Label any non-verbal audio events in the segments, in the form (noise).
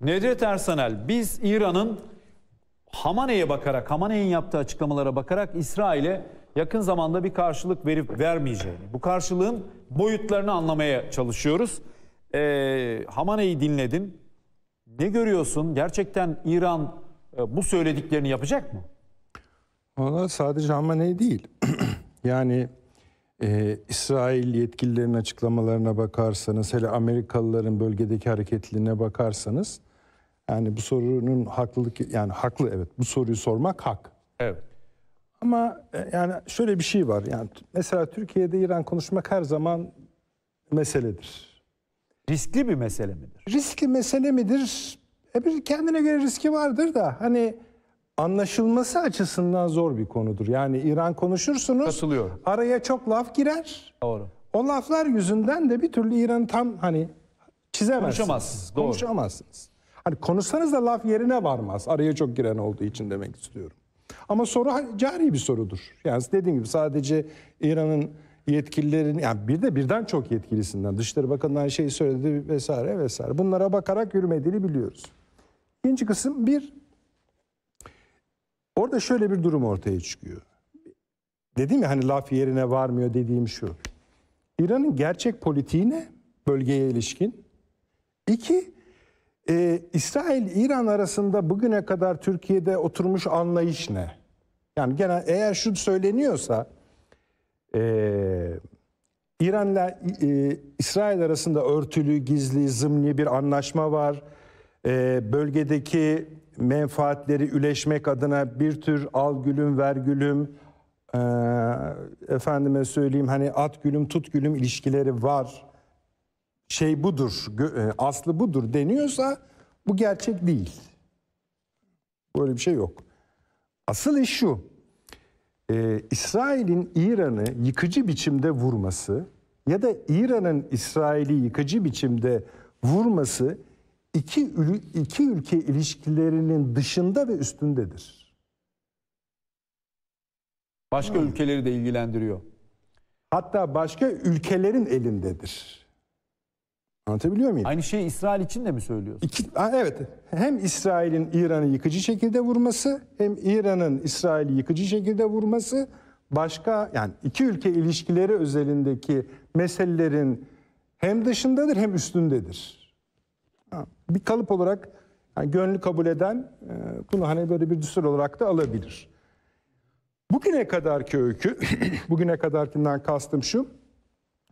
Nedret Ersanel biz İran'ın Hamane'ye bakarak, Hamaney'in yaptığı açıklamalara bakarak İsrail'e yakın zamanda bir karşılık verip vermeyeceğini, bu karşılığın boyutlarını anlamaya çalışıyoruz. Ee, Hamane'yi dinledin. Ne görüyorsun? Gerçekten İran e, bu söylediklerini yapacak mı? Valla sadece Hamaney değil. (clears throat) yani e, İsrail yetkililerin açıklamalarına bakarsanız, hele Amerikalıların bölgedeki hareketliliğine bakarsanız yani bu sorunun haklılık yani haklı evet bu soruyu sormak hak. Evet. Ama e, yani şöyle bir şey var. Yani mesela Türkiye'de İran konuşmak her zaman meseledir. Riskli bir mesele midir? Riskli mesele midir? E bir kendine göre riski vardır da hani anlaşılması açısından zor bir konudur. Yani İran konuşursunuz. Kasılıyor. Araya çok laf girer. Doğru. O laflar yüzünden de bir türlü İran'ı tam hani çizemezsiniz. Konuşamazsınız. Doğru. Konuşamazsınız. Hani konuşsanız da laf yerine varmaz. Araya çok giren olduğu için demek istiyorum. Ama soru cari bir sorudur. Yani dediğim gibi sadece İran'ın yetkililerin yani bir de birden çok yetkilisinden Dışişleri Bakanı'ndan şey söyledi vesaire vesaire. Bunlara bakarak yürümediğini biliyoruz. İkinci kısım bir orada şöyle bir durum ortaya çıkıyor. Dedim ya hani laf yerine varmıyor dediğim şu. İran'ın gerçek politiği ne? Bölgeye ilişkin. İki, ee, İsrail-İran arasında bugüne kadar Türkiye'de oturmuş anlayış ne? Yani genel eğer şu söyleniyorsa e, İran'la e, İsrail arasında örtülü, gizli, zımni bir anlaşma var. E, bölgedeki menfaatleri üleşmek adına bir tür al gülüm ver gülüm e, efendime söyleyeyim hani at gülüm tut gülüm ilişkileri var şey budur, e, aslı budur deniyorsa bu gerçek değil. Böyle bir şey yok. Asıl iş şu. Ee, İsrail'in İran'ı yıkıcı biçimde vurması ya da İran'ın İsrail'i yıkıcı biçimde vurması iki, iki ülke ilişkilerinin dışında ve üstündedir. Başka hmm. ülkeleri de ilgilendiriyor. Hatta başka ülkelerin elindedir. Anlatabiliyor muyum? Aynı şeyi İsrail için de mi söylüyorsun? İki, evet. Hem İsrail'in İran'ı yıkıcı şekilde vurması hem İran'ın İsrail'i yıkıcı şekilde vurması başka yani iki ülke ilişkileri özelindeki meselelerin hem dışındadır hem üstündedir. Bir kalıp olarak yani gönlü kabul eden e, bunu hani böyle bir düstur olarak da alabilir. Bugüne kadarki öykü, (clears throat) bugüne kadarkinden kastım şu,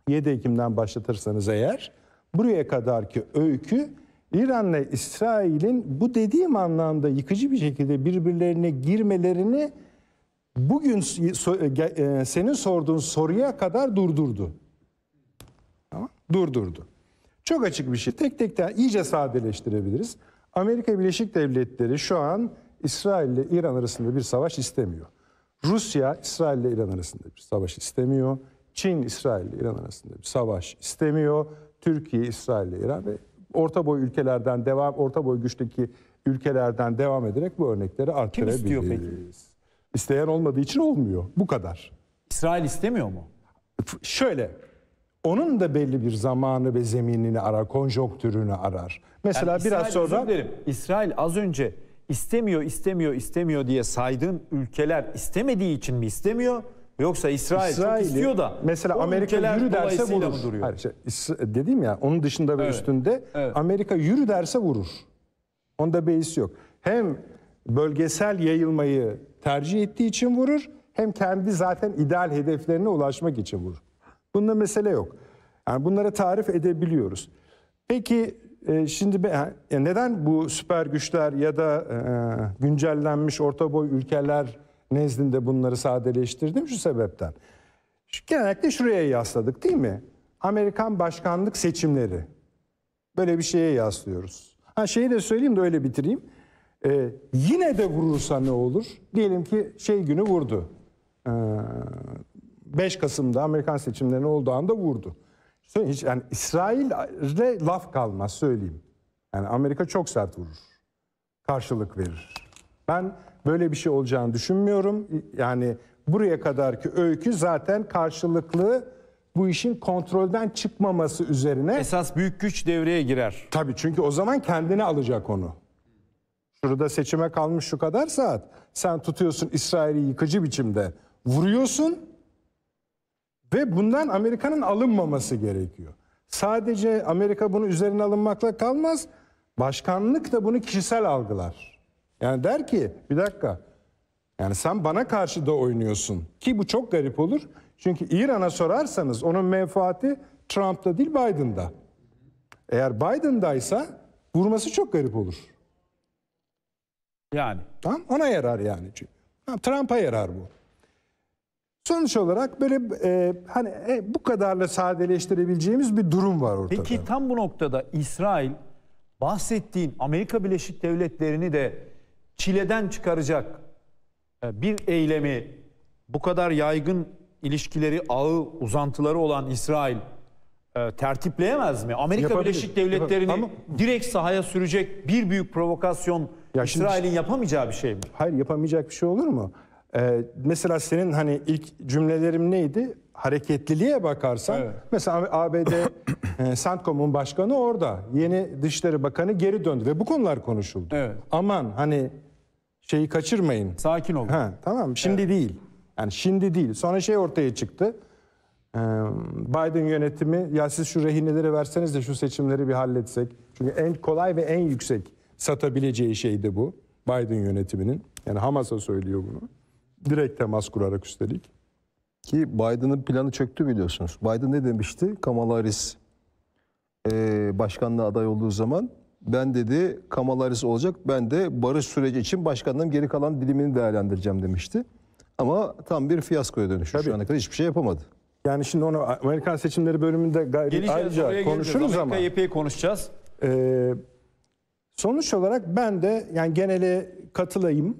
7 Ekim'den başlatırsanız eğer, buraya kadarki öykü İran'la İsrail'in bu dediğim anlamda yıkıcı bir şekilde birbirlerine girmelerini bugün e, e, senin sorduğun soruya kadar durdurdu. Tamam? Durdurdu. Çok açık bir şey. Tek tek de iyice sadeleştirebiliriz. Amerika Birleşik Devletleri şu an İsrail ile İran arasında bir savaş istemiyor. Rusya İsrail ile İran arasında bir savaş istemiyor. Çin İsrail ile İran arasında bir savaş istemiyor. Türkiye, İsrail ile İran ve orta boy ülkelerden devam, orta boy güçteki ülkelerden devam ederek bu örnekleri arttırabiliriz. Kim istiyor peki? İsteyen olmadığı için olmuyor. Bu kadar. İsrail istemiyor mu? Şöyle, onun da belli bir zamanı ve zeminini arar, konjonktürünü arar. Mesela yani biraz İsrail, sonra... Dilerim, İsrail az önce istemiyor, istemiyor, istemiyor diye saydığın ülkeler istemediği için mi istemiyor? Yoksa İsrail İsrail'i, çok istiyor da mesela Amerika yürü derse vurur. Duruyor? Hayır, şey, işte, dedim ya onun dışında ve evet. üstünde evet. Amerika yürü derse vurur. Onda beis yok. Hem bölgesel yayılmayı tercih ettiği için vurur hem kendi zaten ideal hedeflerine ulaşmak için vurur. Bunda mesele yok. Yani bunları tarif edebiliyoruz. Peki e, şimdi be, yani e, neden bu süper güçler ya da e, güncellenmiş orta boy ülkeler nezdinde bunları sadeleştirdim şu sebepten. Genellikle şuraya yasladık değil mi? Amerikan başkanlık seçimleri. Böyle bir şeye yaslıyoruz. Ha şeyi de söyleyeyim de öyle bitireyim. Ee, yine de vurursa ne olur? Diyelim ki şey günü vurdu. Ee, 5 Kasım'da Amerikan seçimlerinin olduğu anda vurdu. Hiç, yani İsrail'e laf kalmaz söyleyeyim. Yani Amerika çok sert vurur. Karşılık verir. Ben Böyle bir şey olacağını düşünmüyorum. Yani buraya kadarki öykü zaten karşılıklı bu işin kontrolden çıkmaması üzerine. Esas büyük güç devreye girer. Tabii çünkü o zaman kendini alacak onu. Şurada seçime kalmış şu kadar saat. Sen tutuyorsun İsrail'i yıkıcı biçimde vuruyorsun ve bundan Amerika'nın alınmaması gerekiyor. Sadece Amerika bunu üzerine alınmakla kalmaz. Başkanlık da bunu kişisel algılar. Yani der ki bir dakika yani sen bana karşı da oynuyorsun ki bu çok garip olur. Çünkü İran'a sorarsanız onun menfaati Trump'ta değil Biden'da. Eğer Biden'daysa vurması çok garip olur. Yani. Tamam ona yarar yani. Tamam, Trump'a yarar bu. Sonuç olarak böyle e, hani e, bu kadarla sadeleştirebileceğimiz bir durum var ortada. Peki tam bu noktada İsrail bahsettiğin Amerika Birleşik Devletleri'ni de çileden çıkaracak e, bir eylemi bu kadar yaygın ilişkileri, ağı, uzantıları olan İsrail e, tertipleyemez mi? Amerika Yapabilir. Birleşik Devletleri'ni Ama... direkt sahaya sürecek bir büyük provokasyon ya İsrail'in yapamayacağı bir şey mi? Hayır yapamayacak bir şey olur mu? Ee, mesela senin hani ilk cümlelerim neydi? Hareketliliğe bakarsan evet. mesela ABD (coughs) e, CENTCOM'un başkanı orada. Yeni Dışişleri Bakanı geri döndü ve bu konular konuşuldu. Evet. Aman hani şeyi kaçırmayın. Sakin olun. Ha, tamam şimdi evet. değil. Yani şimdi değil. Sonra şey ortaya çıktı. Ee, Biden yönetimi ya siz şu rehineleri verseniz de şu seçimleri bir halletsek. Çünkü en kolay ve en yüksek satabileceği şeydi bu. Biden yönetiminin. Yani Hamas'a söylüyor bunu. Direkt temas kurarak üstelik. Ki Biden'ın planı çöktü biliyorsunuz. Biden ne demişti? Kamala Harris e, başkanlığa aday olduğu zaman ben dedi Kamala Harris olacak. Ben de barış süreci için başkanlığım geri kalan dilimini değerlendireceğim demişti. Ama tam bir fiyaskoya dönüşüyor. Şu ana kadar hiçbir şey yapamadı. Yani şimdi onu Amerikan seçimleri bölümünde gayri Geleceğiz, ayrıca konuşuruz ama. Amerika YP'yi konuşacağız. e, sonuç olarak ben de yani genele katılayım.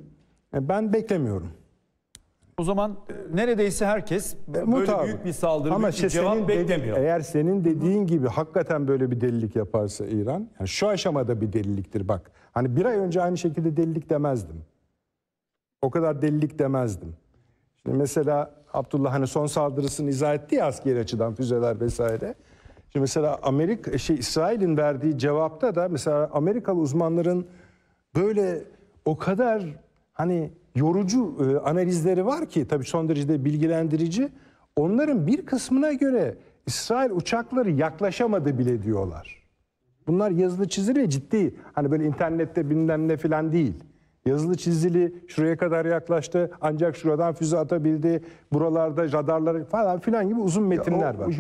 E, Ben beklemiyorum. O zaman e, neredeyse herkes böyle büyük bir saldırı, Ama büyük bir işte cevap senin dedi- eğer senin dediğin gibi hakikaten böyle bir delilik yaparsa İran, yani şu aşamada bir deliliktir bak. Hani bir ay önce aynı şekilde delilik demezdim. O kadar delilik demezdim. Şimdi mesela Abdullah hani son saldırısını izah etti ya askeri açıdan füzeler vesaire. Şimdi mesela Amerika şey İsrail'in verdiği cevapta da mesela Amerikalı uzmanların böyle o kadar hani yorucu e, analizleri var ki tabii son derece bilgilendirici. Onların bir kısmına göre İsrail uçakları yaklaşamadı bile diyorlar. Bunlar yazılı çizili ciddi. Hani böyle internette bilmem ne filan değil. Yazılı çizili şuraya kadar yaklaştı ancak şuradan füze atabildi. Buralarda radarları falan filan gibi uzun metinler var.